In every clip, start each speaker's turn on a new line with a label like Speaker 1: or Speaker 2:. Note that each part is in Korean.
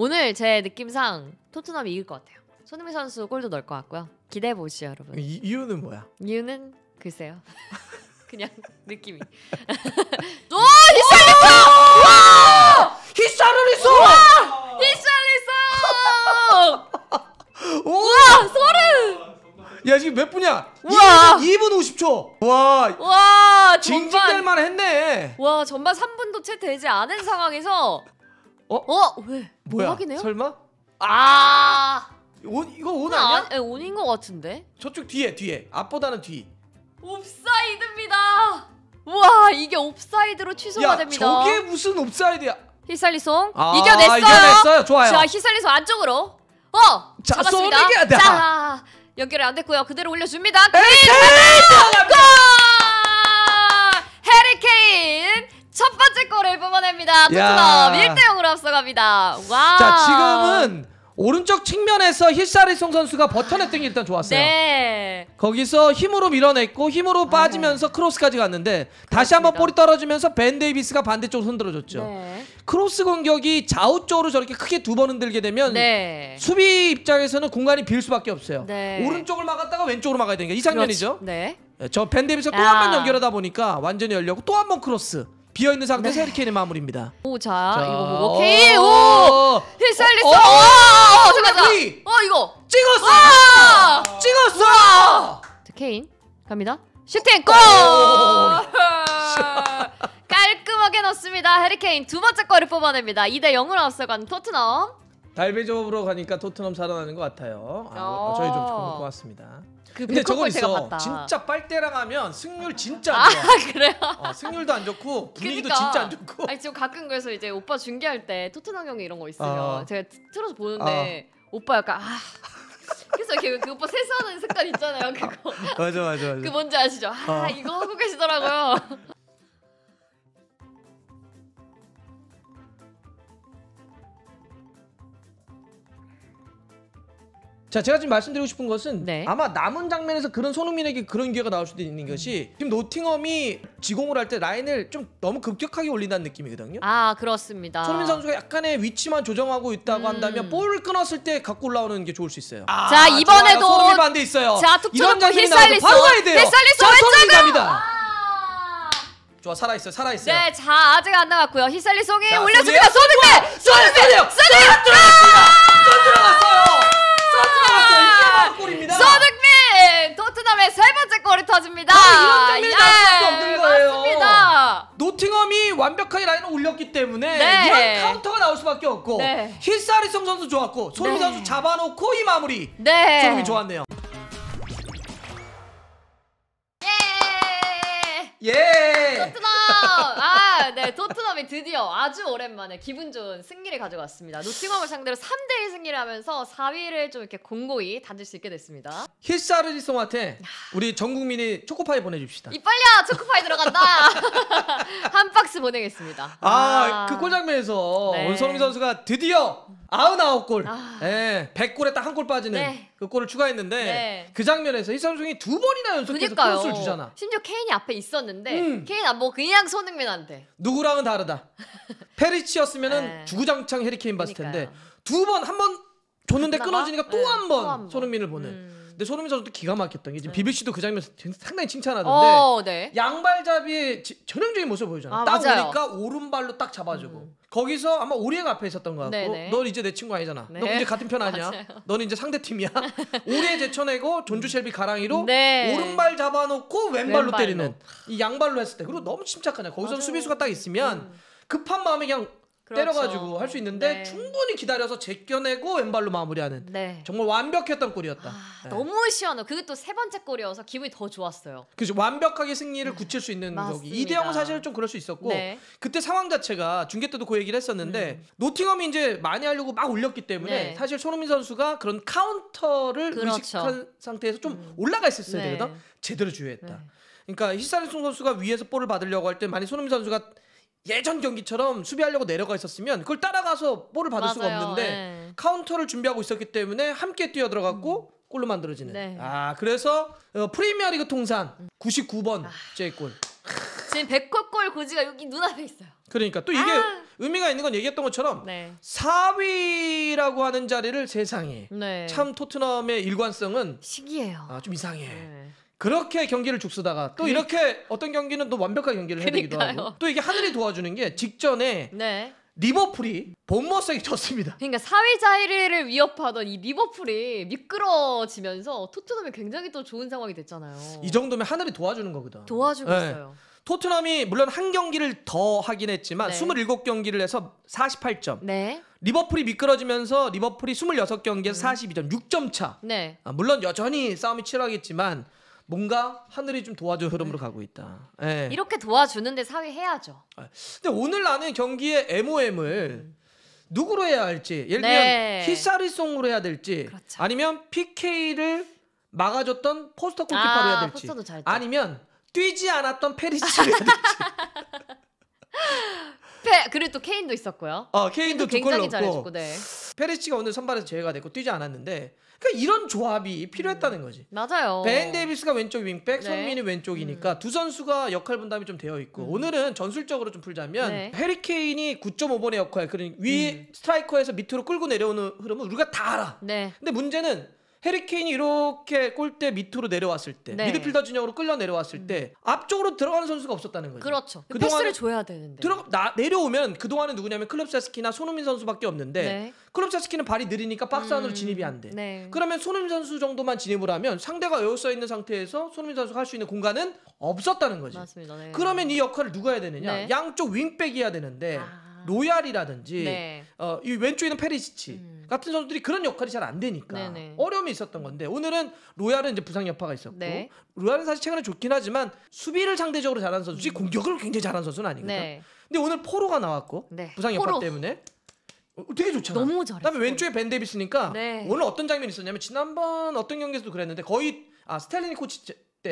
Speaker 1: 오늘 제 느낌상 토트넘이 이길 것 같아요. 손흥민 선수 골도 넣을 것 같고요. 기대해 보시죠, 여러분. 이, 이유는 뭐야? 이유는 글쎄요. 그냥 느낌이. 오, 히샬리소! 히샬리소! 히샬리소! 와 소름!
Speaker 2: 야 지금 몇 분이야? 와 2분, 2분 50초 와,
Speaker 1: 와 징징댈만 했네 와 전반 3분도 채 되지 않은 상황에서 어? 어? 왜? 뭐 뭐야? 확인해요? 설마? 아! 아! 온 이거 온 아, 아니야? 아, 예, 온인 것 같은데?
Speaker 2: 저쪽 뒤에 뒤에 앞보다는 뒤.
Speaker 1: 옵사이드입니다. 와 이게 옵사이드로 취소가 야 됩니다. 저게 무슨 옵사이드야? 히살리송 아, 이겨냈어요. 이겨냈어요. 좋아요. 자 히살리송 안쪽으로. 어 자, 아, 잡았습니다. 자 연결이 안 됐고요. 그대로 올려줍니다. 헤리케인 첫 번째 골을 뽑아냅니다. 토트넘 1대 앞서갑니다. 와. 자, 지금은
Speaker 2: 오른쪽 측면에서 힐사리송 선수가 버텨냈던 게 일단 좋았어요.
Speaker 1: 네.
Speaker 2: 거기서 힘으로 밀어냈고 힘으로 네. 빠지면서 크로스까지 갔는데 다시 한번 볼이 떨어지면서 벤 데이비스가 반대쪽으로 흔들어줬죠. 네. 크로스 공격이 좌우 쪽으로 저렇게 크게 두 번 흔들게 되면 네. 수비 입장에서는 공간이 빌 수밖에 없어요. 네. 오른쪽을 막았다가 왼쪽으로 막아야 되니까 이 장면이죠. 그렇지. 네. 예, 저벤 데이비스 또한 번 연결하다 보니까 완전히 열려고 또 한 번 크로스. 비어 있는 상태에 네. 해리케인의 마무리입니다.
Speaker 1: 오, 자, 자, 이거 보고 어. 오 어, 힐살리스, 오, 오, 오, 잠 어, 이거 찍었어, 찍었어. 자, 케인 갑니다. 슈팅 골! 깔끔하게 넣습니다. 해리케인 두 번째 골을 뽑아냅니다. 2대 0으로 앞서간 토트넘.
Speaker 2: 달배접으로 가니까 토트넘 살아나는 것 같아요. 아, 어. 아, 저희 좀 좋은 것 같습니다. 그 근데 저건 있어. 같다. 진짜 빨대랑 하면 승률 진짜 안 아, 좋아. 아, 그래요? 어, 승률도 안 좋고 분위기도 그러니까. 진짜 안
Speaker 1: 좋고. 아니 지금 가끔 그래서 이제 오빠 중계할 때 토트넘 경기 이런 거 있으면 어. 제가 틀어서 보는데 아. 오빠 약간 아. 그래서 이그 오빠 세수하는 습관 있잖아요. 그거
Speaker 2: 맞아 맞아 맞아. 그 뭔지 아시죠? 아 어.
Speaker 1: 이거 하고 계시더라고요.
Speaker 2: 자, 제가 지금 말씀드리고 싶은 것은 네. 아마 남은 장면에서 그런 손흥민에게 그런 기회가 나올 수도 있는 것이 지금 노팅엄이 지공을 할 때 라인을 좀 너무 급격하게 올린다는 느낌이거든요.
Speaker 1: 아, 그렇습니다. 손흥민 선수가
Speaker 2: 약간의 위치만 조정하고 있다고 음. 한다면 볼을 끊었을 갖고 올라오는 게 좋을 수 있어요. 아, 자, 이번에도 손흥민 반대 있어요. 자, 툭툭 힐살리스. 힐살리스 왼쪽으로. 좋아 살아있어 살아있어요
Speaker 1: 네자 아직 안 나갔고요 히살리 송이 올려줍니다 쏘는데
Speaker 2: 쏘는데 쏘는데 쏘
Speaker 1: 들어갔어요 골입니다. 손흥민 토트넘의 세 번째 골이 터집니다. 아, 이런 장면이 나올 수 예, 없는 거예요. 맞습니다.
Speaker 2: 노팅엄이 완벽하게 라인을 올렸기 때문에 네. 이런 카운터가 나올 수밖에 없고 네. 히스리성 선수 좋았고 손흥민 네. 선수 잡아놓고 이 마무리 네. 손흥민 좋았네요.
Speaker 1: 예. 예. 토트넘. 아 네, 토트넘이 드디어 아주 오랜만에 기분 좋은 승리를 가져갔습니다. 노팅엄을 상대로 3대1 승리를 하면서 4위를 좀 이렇게 공고히 단질 수 있게 됐습니다.
Speaker 2: 히사르지송한테 우리 전 국민이 초코파이 보내줍시다.
Speaker 1: 이빨야 초코파이 들어간다. 한 박스 보내겠습니다. 아, 아, 그
Speaker 2: 골장면에서 네. 원성민 선수가 드디어 아흔아홉 골, 아... 예, 100골에 딱 한 골 빠지는 네. 그 골을 추가했는데 네. 그 장면에서 이삼성이 두 번이나 연속해서 크로스를 주잖아.
Speaker 1: 심지어 케인이 앞에 있었는데 음. 케인 아뭐 그냥 손흥민한테.
Speaker 2: 누구랑은 다르다. 페리치였으면은 네. 주구장창 해리케인 봤을 텐데 두 번 한 번 줬는데 끊어지니까 또 한번 네. 손흥민을 보는. 음. 근데 소름이 돋도 기가 막혔던 게 지금 네. 비비씨도 그장면 상당히 칭찬하던데 어, 네. 양발잡이 전형적인 모습을 보여주잖아요. 아, 딱 맞아요. 오니까 오른발로 딱 잡아주고 음. 거기서 아마 오리에가 앞에 있었던 것 같고 네네. 네. 넌 이제 내 친구 아니잖아. 네. 넌 이제 같은 편 아니야. 넌 이제 상대 팀이야. 오리에 제쳐내고 존주 쉘비 가랑이로 네. 오른발 잡아놓고 왼발로, 왼발로, 때리는 이 양발로 했을 때 그리고 너무 침착하냐. 거기서 수비수가 딱 있으면 음. 급한 마음에 그냥 그렇죠. 때려가지고 할 수 있는데 네. 충분히 기다려서 제껴내고 왼발로 마무리하는 네. 정말 완벽했던 골이었다. 아, 네.
Speaker 1: 너무 시원해. 그게 또 세 번째 골이어서 기분이 더 좋았어요.
Speaker 2: 그죠 완벽하게 승리를 굳힐 수 있는 거기. 이대형은 사실 좀 그럴 수 있었고 네. 그때 상황 자체가 중계 때도 그 얘기를 했었는데 음. 노팅엄이 이제 많이 하려고 막 올렸기 때문에 네. 사실 손흥민 선수가 그런 카운터를 그렇죠. 의식한 상태에서 좀 음. 올라가 있었어야 되거든. 네. 제대로 주의했다. 그러니까 히사리송 선수가 위에서 볼을 받으려고 할 때 많이 손흥민 선수가 예전 경기처럼 수비하려고 내려가 있었으면 그걸 따라가서 볼을 받을 맞아요. 수가 없는데 네. 카운터를 준비하고 있었기 때문에 함께 뛰어 들어갔고 음. 골로 만들어지는. 네. 아 그래서 어, 프리미어리그 통산 99번 아. 제 골.
Speaker 1: 지금 백호골 고지가 여기 눈앞에 있어요.
Speaker 2: 그러니까 또 이게 아. 의미가 있는 건 얘기했던 것처럼 네.
Speaker 1: 4위라고
Speaker 2: 하는 자리를 세상에
Speaker 1: 네. 참
Speaker 2: 토트넘의 일관성은
Speaker 1: 시기해요.
Speaker 2: 아, 좀 이상해. 네. 그렇게 경기를 죽쓰다가 또 그 이렇게 어떤 경기는 또 완벽한 경기를 해내기도 하고 또 이게 하늘이 도와주는 게 직전에 네. 리버풀이 본머스에게 졌습니다.
Speaker 1: 그러니까 사회 자리를 위협하던 이 리버풀이 미끄러지면서 토트넘이 굉장히 또 좋은 상황이 됐잖아요.
Speaker 2: 이 정도면 하늘이 도와주는 거거든.
Speaker 1: 도와주고 네. 있어요.
Speaker 2: 토트넘이 물론 한 경기를 더 하긴 했지만 네. 27경기를 해서 48점. 네. 리버풀이 미끄러지면서 리버풀이 26경기에서 42점, 음. 6점 차. 네. 아, 물론 여전히 싸움이 치열하겠지만 뭔가 하늘이 좀 도와줘 네. 흐름으로 가고 있다. 예.
Speaker 1: 이렇게 도와주는데 사회 해야죠. 아,
Speaker 2: 근데 오늘 나는 경기의 MOM을 음. 누구로 해야 할지 예를 들면 네. 히사리송으로 해야 될지 그렇죠. 아니면 PK를 막아줬던 포스터 골키퍼로 아, 해야 될지 포스터도 잘 아니면 뛰지 않았던
Speaker 1: 페리치를 해야 될지 페, 그리고 또 케인도 있었고요.
Speaker 2: 어 케인도 두골 굉장히 넣고 고 네. 페리치가 오늘 선발에서 제외가 됐고 뛰지 않았는데 그러니까 이런 조합이 음. 필요했다는 거지.
Speaker 1: 맞아요. 베인
Speaker 2: 데이비스가 왼쪽 윙백, 네. 선민이 왼쪽이니까 음. 두 선수가 역할 분담이 좀 되어 있고 음. 오늘은 전술적으로 좀 풀자면 네. 해리케인이 9.5번의 역할, 그러니까 위 음. 스트라이커에서 밑으로 끌고 내려오는 흐름은 우리가 다 알아. 네. 근데 문제는 해리케인이 이렇게 골대 밑으로 내려왔을 때 네. 미드필더 진영으로 끌려 내려왔을 때 음. 앞쪽으로 들어가는 선수가 없었다는 거죠. 그렇죠.
Speaker 1: 그 그동안 패스를 줘야 되는데.
Speaker 2: 들어 나, 내려오면 그동안은 누구냐면 클럽세스키나 손흥민 선수밖에 없는데 네. 클럽세스키는 발이 느리니까 박스 안으로 음. 진입이 안 돼. 네. 그러면 손흥민 선수 정도만 진입을 하면 상대가 여우써 있는 상태에서 손흥민 선수가 할 수 있는 공간은 없었다는 거지. 맞습니다. 네. 그러면 이 역할을 누가 해야 되느냐? 네. 양쪽 윙백이 해야 되는데 아. 로얄이라든지 네. 어, 이 왼쪽에는 페리시치 음. 같은 선수들이 그런 역할이 잘 안 되니까 네네. 어려움이 있었던 건데 오늘은 로얄은 이제 부상 여파가 있었고 네. 로얄은 사실 최근에 좋긴 하지만 수비를 상대적으로 잘하는 선수지 음. 공격을 굉장히 잘하는 선수는 아니거든요. 네. 근데 오늘 포로가 나왔고 네. 부상 여파 포로. 때문에 어, 되게 좋잖아. 너무 잘했어. 그다음에 왼쪽에 벤데비스니까 네. 오늘 어떤 장면이 있었냐면 지난번 어떤 경기에서도 그랬는데 거의 아 스텔리니 코치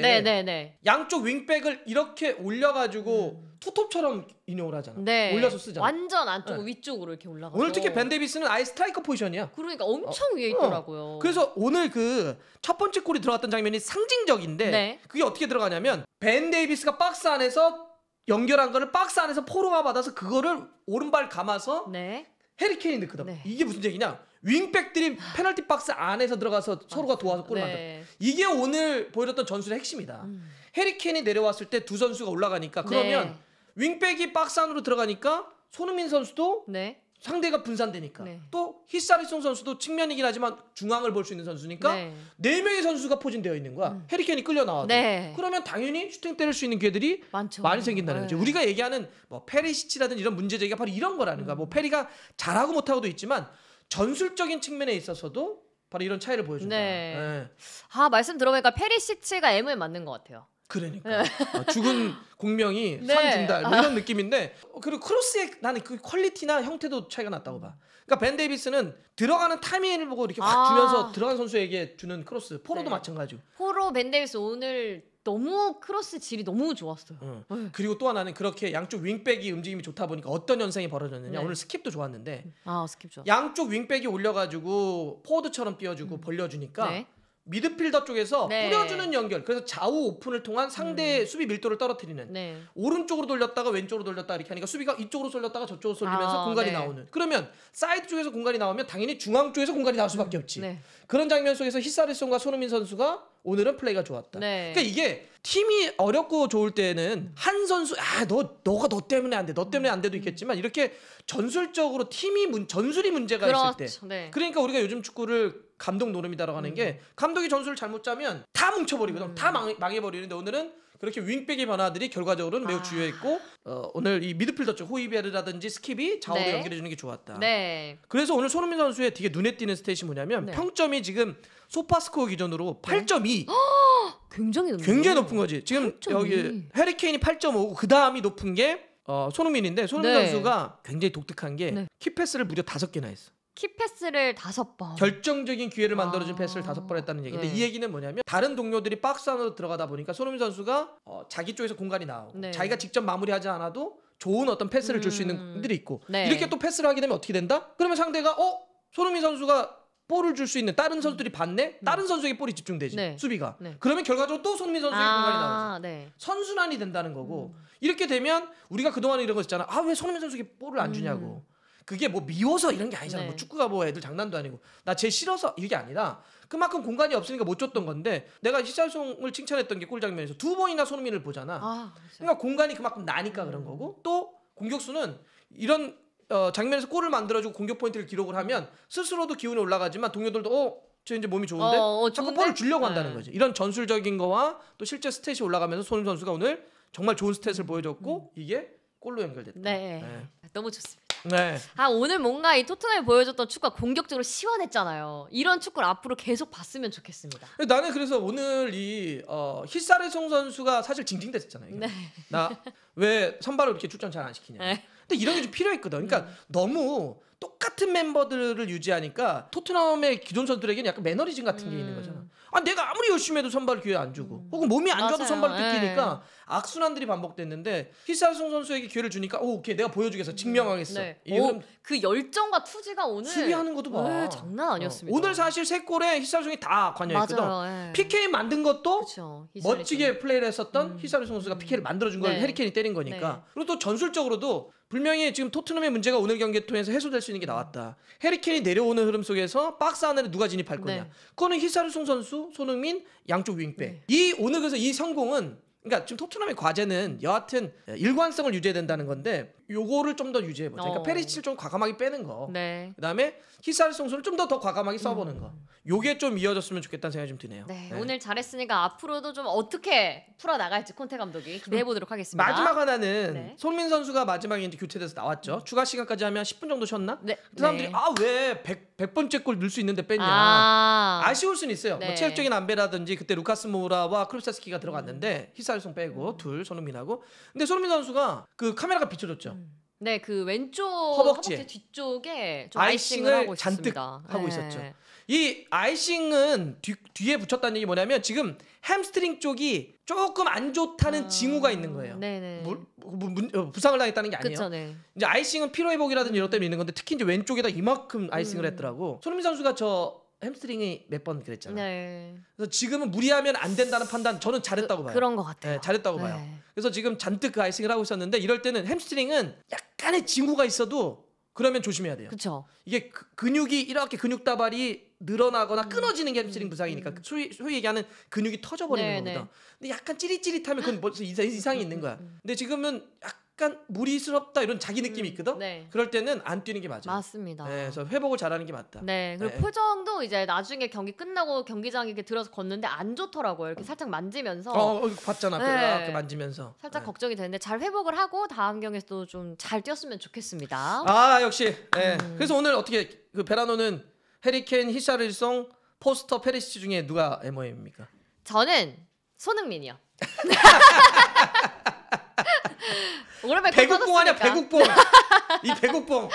Speaker 2: 때 네네네. 양쪽 윙백을 이렇게 올려가지고 음. 투톱처럼 인용을 하잖아. 네. 올려서 쓰잖아. 완전 안쪽 네.
Speaker 1: 위쪽으로 이렇게 올라가. 오늘 특히
Speaker 2: 벤데비스는 아예 스트라이커 포지션이야. 그러니까 엄청 어. 위에 어. 있더라고요. 어. 그래서 오늘 그 첫 번째 골이 들어갔던 장면이 상징적인데 네. 그게 어떻게 들어가냐면 벤 데이비스가 박스 안에서 연결한 거를 박스 안에서 포로가 받아서 그거를 오른발 감아서 네. 해리케인이 넣거든. 네. 이게 무슨 얘기냐? 윙백들이 페널티 박스 안에서 들어가서 서로가 도와서 골을 네. 만들 이게 오늘 보여줬던 전술의 핵심이다. 음. 해리케인이 내려왔을 때 두 선수가 올라가니까 네. 그러면 네. 윙백이 박스 안으로 들어가니까 손흥민 선수도 네. 상대가 분산되니까 네. 또 히사리송 선수도 측면이긴 하지만 중앙을 볼 수 있는 선수니까 네 명의 선수가 포진되어 있는 거야. 음. 해리케인이 끌려 나와도 그러면 당연히 슈팅 때릴 수 있는 기회들이 많죠. 많이 생긴다는 거죠. 우리가 얘기하는 뭐 페리시치라든 지 이런 문제 제기가 바로 이런 거라는 거야. 뭐 페리가 잘하고 못하고도 있지만 전술적인 측면에 있어서도 바로 이런 차이를 보여준다. 네. 네.
Speaker 1: 아 말씀 들어보니까 페리시치가 M을 맞는 것 같아요.
Speaker 2: 그러니까 네. 아, 죽은 공명이 네. 산 준다 뭐 아. 이런 느낌인데 어, 그리고 크로스의 나는 그 퀄리티나 형태도 차이가 났다고 봐. 그러니까 벤 데이비스는 들어가는 타이밍을 보고 이렇게 확 아. 주면서 들어간 선수에게 주는 크로스 포로도 네. 마찬가지고.
Speaker 1: 포로 벤 데이비스 오늘 너무 크로스 질이 너무 좋았어요. 응.
Speaker 2: 네. 그리고 또 하나는 그렇게 양쪽 윙백이 움직임이 좋다 보니까 어떤 현상이 벌어졌느냐. 네. 오늘 스킵도 좋았는데. 음. 아, 스킵 좋 양쪽 윙백이 올려가지고 포워드처럼 띄워주고 음. 벌려주니까 네. 미드필더 쪽에서 네. 뿌려주는 연결. 그래서 좌우 오픈을 통한 상대의 음. 수비 밀도를 떨어뜨리는. 네. 오른쪽으로 돌렸다가 왼쪽으로 돌렸다 이렇게 하니까 수비가 이쪽으로 쏠렸다가 저쪽으로 쏠리면서 아, 공간이 나오는. 그러면 사이드 쪽에서 공간이 나오면 당연히 중앙 쪽에서 공간이 나올 수밖에 없지. 그런 장면 속에서 히사리송과 손흥민 선수가 오늘은 플레이가 좋았다. 네. 그러니까 이게 팀이 어렵고 좋을 때는 한 선수 아 너 너가 너 때문에 안 돼. 너 때문에 안 돼도 있겠지만 이렇게 전술적으로 팀이 문, 전술이 문제가 그렇죠. 있을 때. 그렇죠. 네. 그러니까 우리가 요즘 축구를 감독 노름이다라고 하는 음. 게 감독이 전술을 잘못 짜면 다 뭉쳐버리거든. 다 음. 망, 망해버리는데 오늘은 그렇게 윙백의 변화들이 결과적으로는 매우 아. 주요했고 어, 오늘 이 미드필더 쪽 호이베르라든지 스킵이 좌우로 네. 연결해 주는 게 좋았다.
Speaker 1: 네.
Speaker 2: 그래서 오늘 손흥민 선수의 되게 눈에 띄는 스탯이 뭐냐면 네. 평점이 지금 소파스코어 기준으로 8.2.
Speaker 1: 굉장히 굉장히 높은 거지.
Speaker 2: 지금 8.2. 여기 해리케인이 8.5고 그 다음이 높은 게 어, 손흥민인데 손흥민 네. 선수가 굉장히 독특한 게 네. 키패스를 무려 다섯 개나 했어.
Speaker 1: 키패스를 다섯 번.
Speaker 2: 결정적인 기회를 아. 만들어준 아... 패스를 다섯 번 했다는 얘기인데 네. 이 얘기는 뭐냐면 다른 동료들이 박스 안으로 들어가다 보니까 손흥민 선수가 어, 자기 쪽에서 공간이 나오고 네. 자기가 직접 마무리하지 않아도 좋은 어떤 패스를 줄 수 있는 음... 분들이 있고 네. 이렇게 또 패스를 하게 되면 어떻게 된다? 그러면 상대가 어 손흥민 선수가 볼을 줄 수 있는 다른 선수들이 봤네. 음. 다른 선수에게 볼이 집중되지. 네. 수비가. 네. 그러면 결과적으로 또 손흥민 선수의 아, 공간이 나와서 네. 선순환이 된다는 거고. 음. 이렇게 되면 우리가 그동안 이런 거 있잖아. 아, 왜 손흥민 선수에게 볼을 안 주냐고. 음. 그게 뭐 미워서 이런 게 아니잖아. 뭐 네. 뭐 축구가 뭐 애들 장난도 아니고 나 쟤 싫어서 이게 아니라 그만큼 공간이 없으니까 못 줬던 건데 내가 시찰송을 칭찬했던 게 골 장면에서 두 번이나 손흥민을 보잖아. 아, 그러니까 공간이 그만큼 나니까 음. 그런 거고 또 공격수는 이런 어, 장면에서 골을 만들어주고 공격 포인트를 기록을 하면 스스로도 기운이 올라가지만 동료들도 어. 저 이제 몸이 좋은데 어, 어, 자꾸 볼을 주려고 네. 한다는 거지. 이런 전술적인 거와 또 실제 스탯이 올라가면서 손흥민 선수가 오늘 정말 좋은 스탯을 음. 보여줬고 음. 이게 골로 연결됐다.
Speaker 1: 네. 네. 너무 좋습니다. 네. 아 오늘 뭔가 이 토트넘이 보여줬던 축구가 공격적으로 시원했잖아요. 이런 축구를 앞으로 계속 봤으면 좋겠습니다.
Speaker 2: 나는 그래서 오늘 이 어, 히사르송 선수가 사실 징징댔잖아요. 었 네. 나왜 선발을 이렇게 출전 잘 안 시키냐. 네. 근데 이런 게 좀 필요했거든. 그러니까 음. 너무 똑같은 멤버들을 유지하니까 토트넘의 기존 선수들에게는 약간 매너리즘 같은 게 음. 있는 거잖아. 아, 내가 아무리 열심히 해도 선발 기회 안 주고 음. 혹은 몸이 안 좋아도 맞아요. 선발 뺏기니까 네. 악순환들이 반복됐는데 히사송 선수에게 기회를 주니까 오, 오 케이 내가 보여주겠어 증명하겠어. 네. 오, 그
Speaker 1: 열정과 투지가 오늘 수비하는 것도 봐. 네, 장난 어. 아니었습니다. 어. 오늘
Speaker 2: 사실 세 골에 히사송이 다 관여했거든. 맞아요. PK 네. 만든 것도 그쵸, 멋지게 플레이를 했었던 음. 히사송 선수가 PK를 만들어준 걸 네. 해리케인이 때린 거니까. 네. 그리고 또 전술적으로도 분명히 지금 토트넘의 문제가 오늘 경기 통해서 해소될 수 있는 게 나왔다. 해리케인이 내려오는 흐름 속에서 박스 안에 누가 진입할 거냐. 네. 그거는 히사르송 선수, 손흥민 양쪽 윙백. 네. 이 오늘 그래서 이 성공은 그러니까 지금 토트넘의 과제는 여하튼 일관성을 유지해야 된다는 건데 요거를 좀 더 유지해 보자. 그러니까 어. 페리치를 좀 과감하게 빼는 거. 네. 그다음에 히사르 송수를 좀 더 더 과감하게 써 보는 음. 거. 요게 좀 이어졌으면 좋겠다는 생각이 좀 드네요. 네, 네. 오늘
Speaker 1: 잘했으니까 앞으로도 좀 어떻게 풀어 나갈지 콘테 감독이 기대해 보도록 하겠습니다. 마지막
Speaker 2: 하나는 네. 손민 선수가 마지막에 이제 교체돼서 나왔죠. 음. 추가 시간까지 하면 10분 정도 쉬었나? 네. 그 사람들이 아 왜 100, 100번째 골 넣을 수 있는데 뺐냐. 아. 쉬울 수는 있어요. 뭐 네. 체력적인 안배라든지 그때 루카스 모라와 우크루스스키가 들어갔는데 음. 히사르송 빼고 음. 둘 손흥민하고 근데 손흥민 선수가 그 카메라가 비춰줬죠.
Speaker 1: 네, 그 왼쪽 허벅지, 허벅지 뒤쪽에 좀 아이싱을, 하고 잔뜩
Speaker 2: 있습니다. 하고 네. 있었죠. 이 아이싱은 뒤, 뒤에 붙였다는 얘기 뭐냐면 지금 햄스트링 쪽이 조금 안 좋다는 아, 징후가 있는 거예요. 네네. 네. 물, 문, 문, 어, 부상을 당했다는 게 아니에요. 그쵸, 네. 이제 아이싱은 피로 회복이라든지 이런 때문에 있는 건데 특히 이제 왼쪽에다 이만큼 아이싱을 음. 했더라고. 손흥민 선수가 저 햄스트링이 몇 번 그랬잖아요. 네. 그래서 지금은 무리하면 안 된다는 판단 저는 잘했다고 그, 봐요. 그런 것 같아요. 네, 잘했다고 네. 봐요. 그래서 지금 잔뜩 그 아이싱을 하고 있었는데 이럴 때는 햄스트링은 약간 약간의 징후가 있어도 그러면 조심해야 돼요. 그렇 이게 그, 근육이 이렇게 근육 다발이 늘어나거나 음. 끊어지는 게 햄스트링 음. 부상이니까 그 소위, 소위 얘기하는 근육이 터져버리는 네, 겁니다. 네. 근데 약간 찌릿찌릿하면 그건 벌써 뭐, 이상, 이 있는 거야. 음, 근데 지금은 약간 약간 무리스럽다 이런 자기 음, 느낌이 있거든. 네. 그럴 때는 안 뛰는 게 맞아. 맞습니다. 네, 그래서 회복을 잘하는 게 맞다. 네, 네 그리고 네.
Speaker 1: 표정도 이제 나중에 경기 끝나고 경기장 이렇게 들어서 걷는데 안 좋더라고요. 이렇게 어. 살짝 만지면서. 어, 어, 봤잖아. 그, 네. 아, 그
Speaker 2: 만지면서.
Speaker 1: 살짝 네. 걱정이 되는데 잘 회복을 하고 다음 경기에서도 좀 잘 뛰었으면 좋겠습니다.
Speaker 2: 아 역시. 네. 음. 그래서 오늘 어떻게 그 베라노는 해리케인, 히샤를송, 포스터, 페리시 중에 누가 MOM입니까?
Speaker 1: 저는 손흥민이요. 오랜만에 배국뽕 아니야 배국뽕. 이 배국뽕.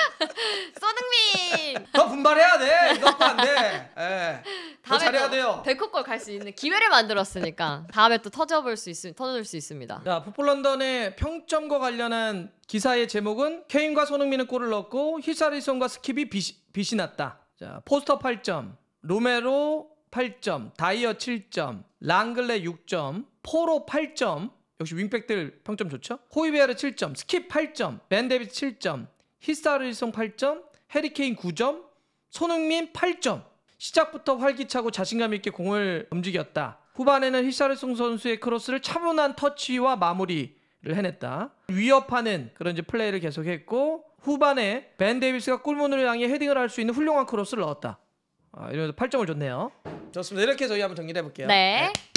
Speaker 1: 손흥민. 더 분발해야
Speaker 2: 돼. 이것도 안 돼. 예.
Speaker 1: 더 잘해야 돼요. 백호골 갈 수 있는 기회를 만들었으니까 다음에 또 터져볼 수 있, 터져줄 수 있습니다. 자, 풋볼 런던의 평점과 관련한
Speaker 2: 기사의 제목은 케인과 손흥민은 골을 넣고 히사리송과 스킵이 빛이, 빛이 났다. 자, 포스터 8점, 로메로 8점, 다이어 7점, 랑글레 6점, 포로 8점, 역시 윙백들 평점 좋죠? 호이베르 7점, 스킵 8점, 맨 데비스 7점, 히스타르송 8점, 해리케인 9점, 손흥민 8점. 시작부터 활기차고 자신감 있게 공을 움직였다. 후반에는 히사르송 선수의 크로스를 차분한 터치와 마무리를 해냈다. 위협하는 그런 이제 플레이를 계속했고 후반에 벤데비스가 골문을 향해 헤딩을 할 수 있는 훌륭한 크로스를 넣었다. 아, 이러면서 8점을 줬네요. 좋습니다. 이렇게 저희 한번 정리해 볼게요.
Speaker 1: 네. 네.